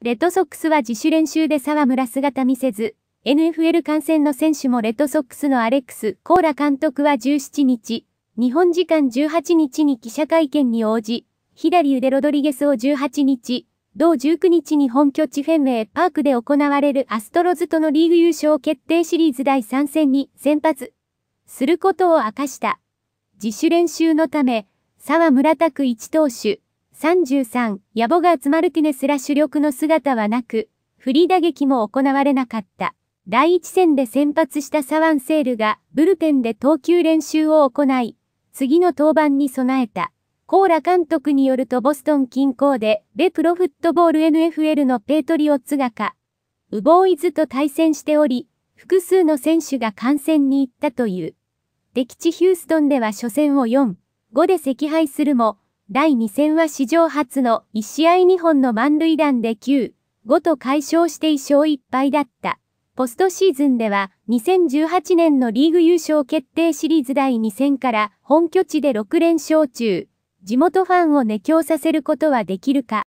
レッドソックスは自主練習で沢村姿見せず、NFL 観戦の選手もレッドソックスのアレックス・コーラ監督は17日、日本時間18日に記者会見に応じ、左腕ロドリゲスを18日、同19日に本拠地フェンウェイパークで行われるアストロズとのリーグ優勝決定シリーズ第3戦に先発することを明かした。自主練習のため、沢村拓一投手、33、ヤボガーツ・マルティネスら主力の姿はなく、フリー打撃も行われなかった。第1戦で先発したサワンセールが、ブルペンで投球練習を行い、次の登板に備えた。コーラ監督によるとボストン近郊で、レプロフットボール NFL のペートリオッツがか、ウボーイズと対戦しており、複数の選手が観戦に行ったという。敵地ヒューストンでは初戦を4、5で惜敗するも、第2戦は史上初の1試合2本の満塁弾で9、5と解消して1勝1敗だった。ポストシーズンでは2018年のリーグ優勝決定シリーズ第2戦から本拠地で6連勝中、地元ファンを熱狂させることはできるか。